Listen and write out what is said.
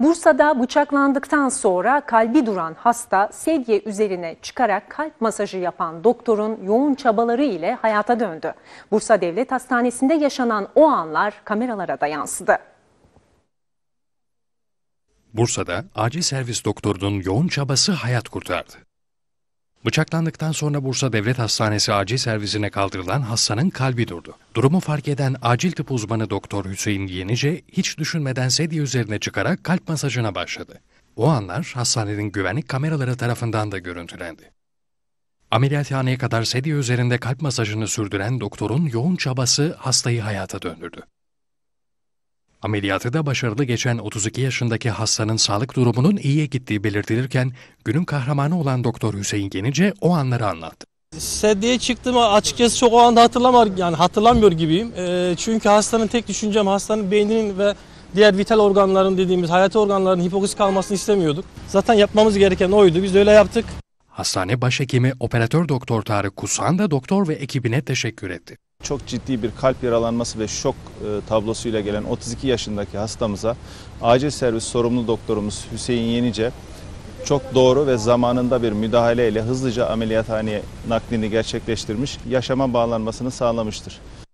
Bursa'da bıçaklandıktan sonra kalbi duran hasta sedye üzerine çıkarak kalp masajı yapan doktorun yoğun çabaları ile hayata döndü. Bursa Devlet Hastanesi'nde yaşanan o anlar kameralara da yansıdı. Bursa'da acil servis doktorunun yoğun çabası hayat kurtardı. Bıçaklandıktan sonra Bursa Devlet Hastanesi acil servisine kaldırılan hastanın kalbi durdu. Durumu fark eden acil tıp uzmanı doktor Hüseyin Yenice hiç düşünmeden sedye üzerine çıkarak kalp masajına başladı. O anlar hastanenin güvenlik kameraları tarafından da görüntülendi. Ameliyathaneye kadar sedye üzerinde kalp masajını sürdüren doktorun yoğun çabası hastayı hayata döndürdü. Ameliyatı da başarılı geçen 32 yaşındaki hastanın sağlık durumunun iyiye gittiği belirtilirken günün kahramanı olan Doktor Hüseyin Genice o anları anlattı. Sedyeye çıktım açıkçası çok o anda hatırlamar yani hatırlamıyor gibiyim. E, çünkü hastanın tek düşüncem hastanın beyninin ve diğer vital organların dediğimiz hayati organların hipoksiz kalmasını istemiyorduk. Zaten yapmamız gereken oydu. Biz de öyle yaptık. Hastane başhekimi operatör doktor Tarık Kusan da doktor ve ekibine teşekkür etti. Çok ciddi bir kalp yaralanması ve şok e, tablosuyla gelen 32 yaşındaki hastamıza acil servis sorumlu doktorumuz Hüseyin Yenice çok doğru ve zamanında bir müdahaleyle hızlıca ameliyathaneye naklini gerçekleştirmiş, yaşama bağlanmasını sağlamıştır.